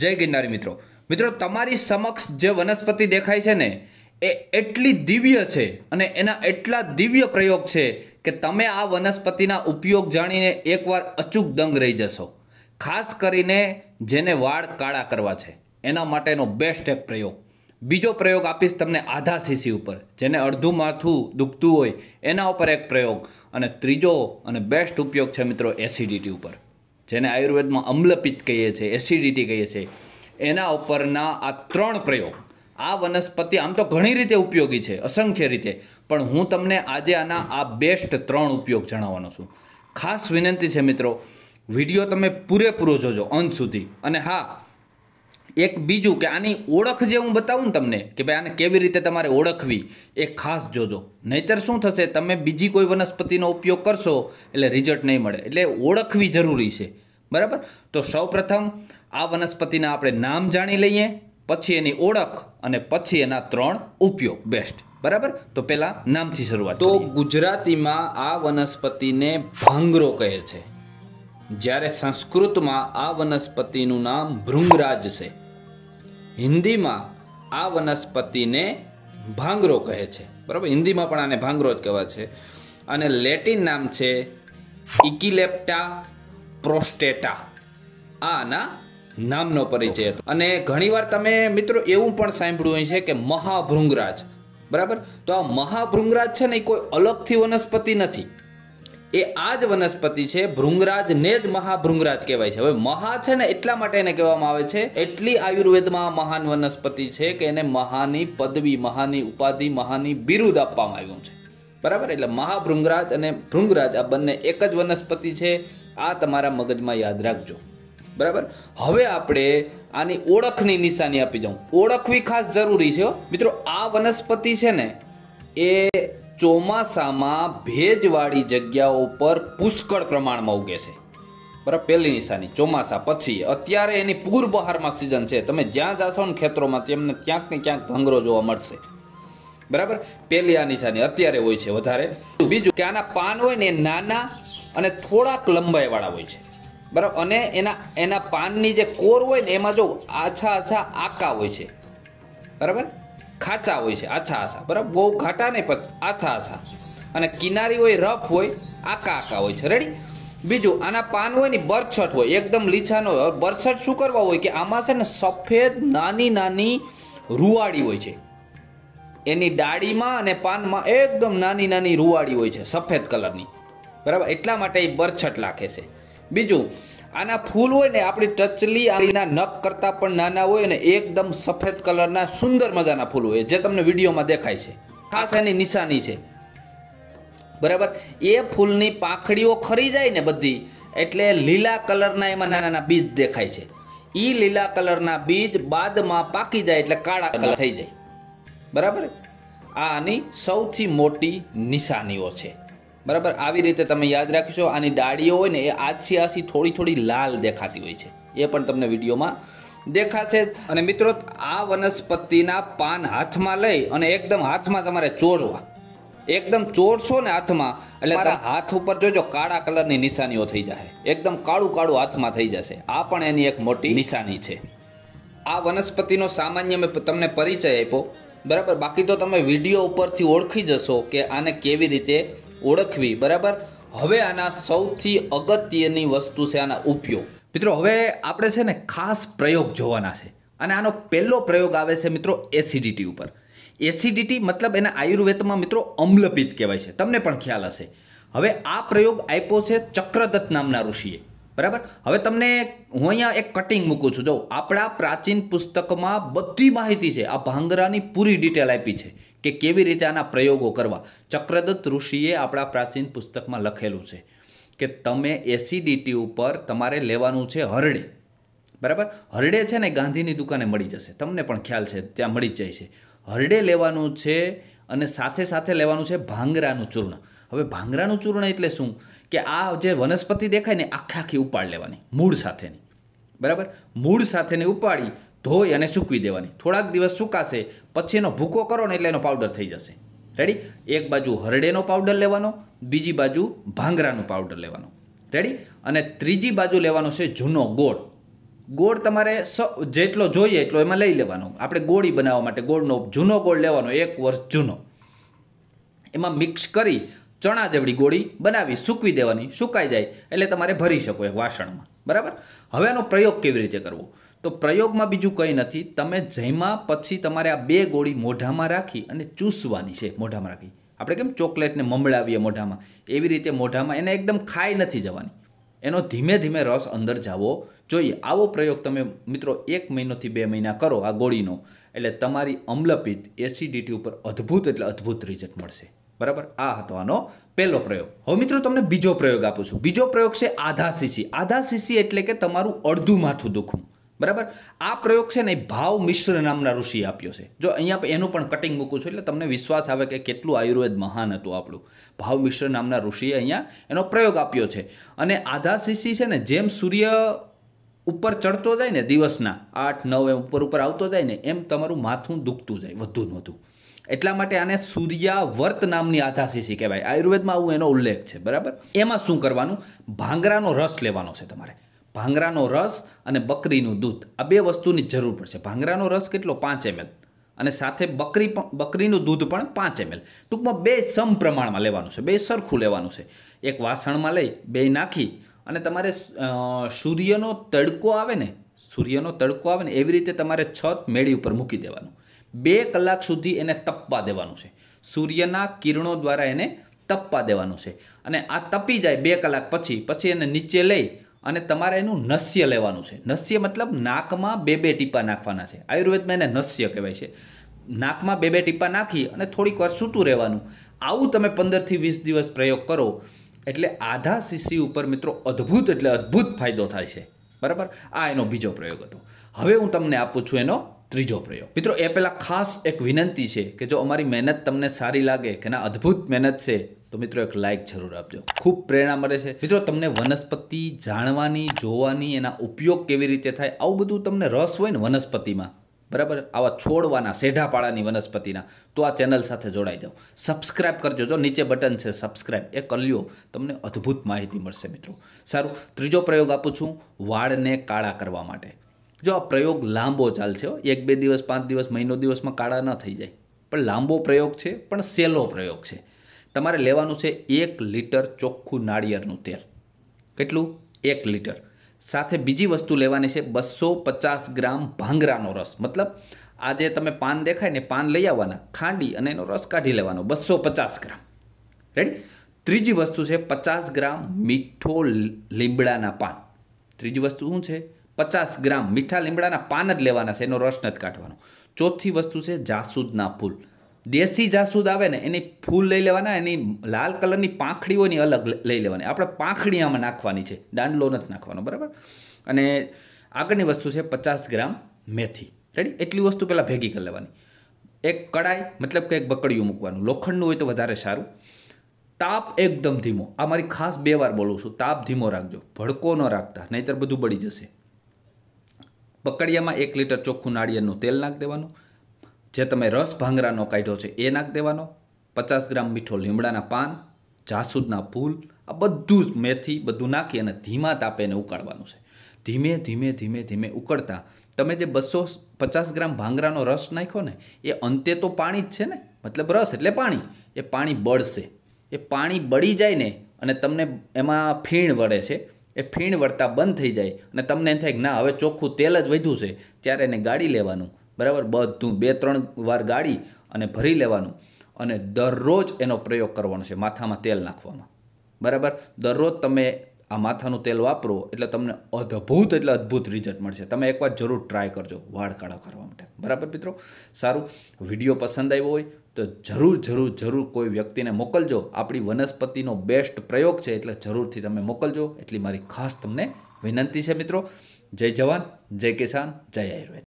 જય ગિરનારી મિત્રો મિત્રો તમારી સમક્ષ જે વનસ્પતિ દેખાય છે ને એ એટલી દિવ્ય છે અને એના એટલા દિવ્ય પ્રયોગ છે કે તમે આ વનસ્પતિના ઉપયોગ જાણીને એકવાર અચૂક દંગ રહી જશો ખાસ કરીને જેને વાળ કાળા કરવા છે એના માટેનો બેસ્ટ એક પ્રયોગ બીજો પ્રયોગ આપીશ તમને આધા સીસી ઉપર જેને અડધું માથું દુખતું હોય એના ઉપર એક પ્રયોગ અને ત્રીજો અને બેસ્ટ ઉપયોગ છે મિત્રો એસિડિટી ઉપર જેને આયુર્વેદમાં અમ્લપિત કહીએ છીએ એસિડિટી કહીએ છીએ એના ઉપરના આ ત્રણ પ્રયોગ આ વનસ્પતિ આમ તો ઘણી રીતે ઉપયોગી છે અસંખ્ય રીતે પણ હું તમને આજે આના આ બેસ્ટ ત્રણ ઉપયોગ જણાવવાનો છું ખાસ વિનંતી છે મિત્રો વિડીયો તમે પૂરેપૂરો જોજો અંત સુધી અને હા એક બીજું કે આની ઓળખ જે હું બતાવું તમને કે ભાઈ આને કેવી રીતે તમારે ઓળખવી એ ખાસ જોજો નહીતર શું થશે તમે બીજી કોઈ વનસ્પતિનો ઉપયોગ કરશો એટલે રિઝલ્ટ નહીં મળે એટલે ઓળખવી જરૂરી છે બરાબર તો સૌપ્રથમ આ વનસ્પતિના આપણે નામ જાણી લઈએ પછી એની ઓળખ અને પછી એના ત્રણ ઉપયોગ બેસ્ટ બરાબર તો પહેલાં નામથી શરૂઆત તો ગુજરાતીમાં આ વનસ્પતિને ભાંગરો કહે છે જ્યારે સંસ્કૃતમાં આ વનસ્પતિનું નામ ભૃંગરાજ છે હિન્દીમાં આ વનસ્પતિને ભાંગરો કહે છે બરાબર હિન્દીમાં પણ આને ભાંગરો જ કહેવાય છે અને લેટિન નામ છે ઇકિલેપ્ટા પ્રોસ્ટેટા આના નામનો પરિચય હતો અને ઘણીવાર તમે મિત્રો એવું પણ સાંભળ્યું હોય છે કે મહાભૃંગરાજ બરાબર તો આ મહાભૃંગરાજ છે ને એ કોઈ અલગથી વનસ્પતિ નથી એ આ જ વનસ્પતિ છે ભૃંગરાજ ને જ મહાભૃંગરાજ કહેવાય છે હવે મહા છે ને એટલા માટે એને કહેવામાં આવે છે એટલી આયુર્વેદમાં મહાન વનસ્પતિ છે કે એને મહાની પદવી મહાની ઉપાધિ મહાની બિરુદ આપવામાં આવ્યું છે બરાબર એટલે મહાભૃંગરાજ અને ભૃંગરાજ આ બંને એક જ વનસ્પતિ છે આ તમારા મગજમાં યાદ રાખજો બરાબર હવે આપણે આની ઓળખની નિશાની આપી જાઉં ઓળખવી ખાસ જરૂરી છે મિત્રો આ વનસ્પતિ છે ને એ ચોમાસામાં ભેજવાળી જગ્યાઓ પર પુષ્કળ પ્રમાણમાં ઉગે છે બરાબર પહેલી નિશાની ચોમાસા પછી અત્યારે એની બહારમાં સિઝન છે તમે જ્યાં જાશો ને ખેતરોમાં તેમને ક્યાંક ને ક્યાંક ભંગરો જોવા મળશે બરાબર પહેલી આ નિશાની અત્યારે હોય છે વધારે બીજું કે આના પાન હોય ને એ નાના અને થોડાક લંબાઈવાળા હોય છે બરાબર અને એના એના પાનની જે કોર હોય ને એમાં જો આછા આછા આકા હોય છે બરાબર ખાચા હોય છે આછા આછા બરાબર બહુ ઘાટા નહીં પણ આછા આછા અને કિનારી હોય રફ હોય આકા આકા હોય છે રેડી બીજું આના પાન હોય ને બરછટ હોય એકદમ લીછાનો હોય બરછટ શું કરવા હોય કે આમાં છે ને સફેદ નાની નાની રૂવાડી હોય છે એની ડાળીમાં અને પાનમાં એકદમ નાની નાની રૂવાડી હોય છે સફેદ કલરની બરાબર એટલા માટે એ બરછટ લાખે છે બીજું આના ફૂલ હોય ને આપણી ટચલી આના નખ કરતાં પણ નાના હોય ને એકદમ સફેદ કલરના સુંદર મજાના ફૂલ હોય જે તમને વિડીયોમાં દેખાય છે ખાસ એની નિશાની છે બરાબર એ ફૂલની પાંખડીઓ ખરી જાય ને બધી એટલે લીલા કલરના એમાં નાના નાના બીજ દેખાય છે એ લીલા કલરના બીજ બાદમાં પાકી જાય એટલે કાળા કલર થઈ જાય બરાબર આ આની સૌથી મોટી નિશાનીઓ છે બરાબર આવી રીતે તમે યાદ રાખશો આની ડાળીઓ હોય ને એ આછી આછી થોડી થોડી લાલ દેખાતી હોય છે એ પણ તમને વિડીયોમાં દેખાશે અને મિત્રો આ વનસ્પતિના પાન હાથમાં લઈ અને એકદમ હાથમાં તમારે ચોરવા એકદમ ચોરશો ને હાથમાં એટલે તમારા હાથ ઉપર જોજો કાળા કલરની નિશાનીઓ થઈ જશે એકદમ કાળું કાળું હાથમાં થઈ જશે આ પણ એની એક મોટી નિશાની છે આ વનસ્પતિનો સામાન્ય મેં તમને પરિચય આપ્યો બરાબર બાકી તો તમે વિડીયો ઉપરથી ઓળખી જશો કે આને કેવી રીતે ઓળખવી બરાબર હવે આના સૌથી અગત્યની વસ્તુ છે આના ઉપયોગ મિત્રો હવે આપણે છે ને ખાસ પ્રયોગ જોવાના છે અને આનો પહેલો પ્રયોગ આવે છે મિત્રો એસિડિટી ઉપર એસિડિટી મતલબ એના આયુર્વેદમાં મિત્રો અમ્લપિત કહેવાય છે તમને પણ ખ્યાલ હશે હવે આ પ્રયોગ આપ્યો છે ચક્રદત્ત નામના ઋષિએ બરાબર હવે તમને હું અહીંયા એક કટિંગ મૂકું છું જો આપણા પ્રાચીન પુસ્તકમાં બધી માહિતી છે આ ભાંગરાની પૂરી ડિટેલ આપી છે કે કેવી રીતે આના પ્રયોગો કરવા ચક્રદત્ત ઋષિએ આપણા પ્રાચીન પુસ્તકમાં લખેલું છે કે તમે એસિડિટી ઉપર તમારે લેવાનું છે હરડે બરાબર હરડે છે ને ગાંધીની દુકાને મળી જશે તમને પણ ખ્યાલ છે ત્યાં મળી જાય છે હરડે લેવાનું છે અને સાથે સાથે લેવાનું છે ભાંગરાનું ચૂર્ણ હવે ભાંગરાનું ચૂર્ણ એટલે શું કે આ જે વનસ્પતિ દેખાય ને આખે આખી ઉપાડ લેવાની મૂળ સાથેની બરાબર મૂળ સાથેની ઉપાડી ધોઈ અને સૂકવી દેવાની થોડાક દિવસ સુકાશે પછી એનો ભૂકો કરો ને એટલે એનો પાવડર થઈ જશે રેડી એક બાજુ હરડેનો પાવડર લેવાનો બીજી બાજુ ભાંગરાનો પાવડર લેવાનો રેડી અને ત્રીજી બાજુ લેવાનો છે જૂનો ગોળ ગોળ તમારે જેટલો જોઈએ એટલો એમાં લઈ લેવાનો આપણે ગોળી બનાવવા માટે ગોળનો જૂનો ગોળ લેવાનો એક વર્ષ જૂનો એમાં મિક્સ કરી ચણા જેવડી ગોળી બનાવી સૂકવી દેવાની સુકાઈ જાય એટલે તમારે ભરી શકો એક વાસણમાં બરાબર હવે આનો પ્રયોગ કેવી રીતે કરવો તો પ્રયોગમાં બીજું કંઈ નથી તમે જૈમાં પછી તમારે આ બે ગોળી મોઢામાં રાખી અને ચૂસવાની છે મોઢામાં રાખી આપણે કેમ ચોકલેટને મમળાવીએ મોઢામાં એવી રીતે મોઢામાં એને એકદમ ખાઈ નથી જવાની એનો ધીમે ધીમે રસ અંદર જાવો જોઈએ આવો પ્રયોગ તમે મિત્રો એક મહિનોથી બે મહિના કરો આ ગોળીનો એટલે તમારી અમ્લપિત એસિડિટી ઉપર અદ્ભુત એટલે અદ્ભુત રિઝલ્ટ મળશે બરાબર આ હતો આનો પહેલો પ્રયોગ હવે મિત્રો તમને બીજો પ્રયોગ આપું છું બીજો પ્રયોગ છે આધા સીસી આધા સીસી એટલે કે તમારું અડધું માથું દુખવું બરાબર આ પ્રયોગ છે ને ભાવ મિશ્ર નામના ઋષિ આપ્યો છે જો અહીંયા એનું પણ કટિંગ મૂકું છું એટલે તમને વિશ્વાસ આવે કે કેટલું આયુર્વેદ મહાન હતું આપણું ભાવ મિશ્ર નામના ઋષિએ અહીંયા એનો પ્રયોગ આપ્યો છે અને આધા સીસી છે ને જેમ સૂર્ય ઉપર ચડતો જાય ને દિવસના આઠ નવ એમ ઉપર ઉપર આવતો જાય ને એમ તમારું માથું દુખતું જાય વધુ ને વધુ એટલા માટે આને સૂર્યાવર્ત નામની આધાશીશી કહેવાય આયુર્વેદમાં આવું એનો ઉલ્લેખ છે બરાબર એમાં શું કરવાનું ભાંગરાનો રસ લેવાનો છે તમારે ભાંગરાનો રસ અને બકરીનું દૂધ આ બે વસ્તુની જરૂર પડશે ભાંગરાનો રસ કેટલો પાંચ એમએલ અને સાથે બકરી પણ બકરીનું દૂધ પણ પાંચ એમએલ ટૂંકમાં બે સમ પ્રમાણમાં લેવાનું છે બે સરખું લેવાનું છે એક વાસણમાં લઈ બે નાખી અને તમારે સૂર્યનો તડકો આવે ને સૂર્યનો તડકો આવે ને એવી રીતે તમારે છત મેળી ઉપર મૂકી દેવાનું બે કલાક સુધી એને તપવા દેવાનું છે સૂર્યના કિરણો દ્વારા એને તપવા દેવાનું છે અને આ તપી જાય બે કલાક પછી પછી એને નીચે લઈ અને તમારે એનું નસ્ય લેવાનું છે નસ્ય મતલબ નાકમાં બે બે ટીપા નાખવાના છે આયુર્વેદમાં એને નસ્ય કહેવાય છે નાકમાં બે બે ટીપા નાખી અને થોડીક વાર સૂતું રહેવાનું આવું તમે પંદરથી વીસ દિવસ પ્રયોગ કરો એટલે આધા શીશી ઉપર મિત્રો અદ્ભુત એટલે અદ્ભુત ફાયદો થાય છે બરાબર આ એનો બીજો પ્રયોગ હતો હવે હું તમને આપું છું એનો ત્રીજો પ્રયોગ મિત્રો એ પહેલાં ખાસ એક વિનંતી છે કે જો અમારી મહેનત તમને સારી લાગે કે ના અદ્ભુત મહેનત છે તો મિત્રો એક લાઇક જરૂર આપજો ખૂબ પ્રેરણા મળે છે મિત્રો તમને વનસ્પતિ જાણવાની જોવાની એના ઉપયોગ કેવી રીતે થાય આવું બધું તમને રસ હોય ને વનસ્પતિમાં બરાબર આવા છોડવાના સેઢાપાળાની વનસ્પતિના તો આ ચેનલ સાથે જોડાઈ જાઓ સબસ્ક્રાઇબ કરજો જો નીચે બટન છે સબસ્ક્રાઇબ એ કરલ્યો તમને અદ્ભુત માહિતી મળશે મિત્રો સારું ત્રીજો પ્રયોગ આપું છું વાળને કાળા કરવા માટે જો આ પ્રયોગ લાંબો ચાલશે એક બે દિવસ પાંચ દિવસ મહિનો દિવસમાં કાળા ન થઈ જાય પણ લાંબો પ્રયોગ છે પણ સહેલો પ્રયોગ છે તમારે લેવાનું છે એક લીટર ચોખ્ખું નાળિયેરનું તેલ કેટલું એક લીટર સાથે બીજી વસ્તુ લેવાની છે બસો પચાસ ગ્રામ ભાંગરાનો રસ મતલબ આજે તમે પાન દેખાય ને પાન લઈ આવવાના ખાંડી અને એનો રસ કાઢી લેવાનો બસો પચાસ ગ્રામ રેડી ત્રીજી વસ્તુ છે પચાસ ગ્રામ મીઠો લીમડાના પાન ત્રીજી વસ્તુ શું છે પચાસ ગ્રામ મીઠા લીમડાના પાન જ લેવાના છે એનો રસ નથી કાઢવાનો ચોથી વસ્તુ છે જાસૂદના ફૂલ દેશી જાસૂદ આવે ને એની ફૂલ લઈ લેવાના એની લાલ કલરની પાંખડીઓની અલગ લઈ લેવાની આપણે પાંખડી આમાં નાખવાની છે દાંડલો નથી નાખવાનો બરાબર અને આગળની વસ્તુ છે પચાસ ગ્રામ મેથી રેડી એટલી વસ્તુ પહેલાં ભેગી કરી લેવાની એક કડાઈ મતલબ કે એક બકડીયું મૂકવાનું લોખંડનું હોય તો વધારે સારું તાપ એકદમ ધીમો આ મારી ખાસ બે વાર બોલું છું તાપ ધીમો રાખજો ભડકો ન રાખતા નહીંતર બધું બળી જશે પકડિયામાં એક લીટર ચોખ્ખું નાળિયેરનું તેલ નાખ દેવાનું જે તમે રસ ભાંગરાનો કાઢ્યો છે એ નાખ દેવાનો પચાસ ગ્રામ મીઠો લીમડાના પાન જાસૂદના ફૂલ આ બધું જ મેથી બધું નાખી અને ધીમા તાપે એને ઉકાળવાનું છે ધીમે ધીમે ધીમે ધીમે ઉકળતા તમે જે બસો પચાસ ગ્રામ ભાંગરાનો રસ નાખ્યો ને એ અંતે તો પાણી જ છે ને મતલબ રસ એટલે પાણી એ પાણી બળશે એ પાણી બળી જાય ને અને તમને એમાં ફીણ વળે છે એ ફીણ વળતા બંધ થઈ જાય અને તમને એમ થાય કે ના હવે ચોખ્ખું તેલ જ વધ્યું છે ત્યારે એને ગાડી લેવાનું બરાબર બધું બે ત્રણ વાર ગાડી અને ભરી લેવાનું અને દરરોજ એનો પ્રયોગ કરવાનો છે માથામાં તેલ નાખવામાં બરાબર દરરોજ તમે આ માથાનું તેલ વાપરો એટલે તમને અદ્ભુત એટલે અદ્ભુત રિઝલ્ટ મળશે તમે એકવાર જરૂર ટ્રાય કરજો વાળ કાળો કરવા માટે બરાબર મિત્રો સારું વિડીયો પસંદ આવ્યો હોય તો જરૂર જરૂર જરૂર કોઈ વ્યક્તિને મોકલજો આપણી વનસ્પતિનો બેસ્ટ પ્રયોગ છે એટલે જરૂરથી તમે મોકલજો એટલી મારી ખાસ તમને વિનંતી છે મિત્રો જય જવાન જય કિસાન જય આયુર્વેદ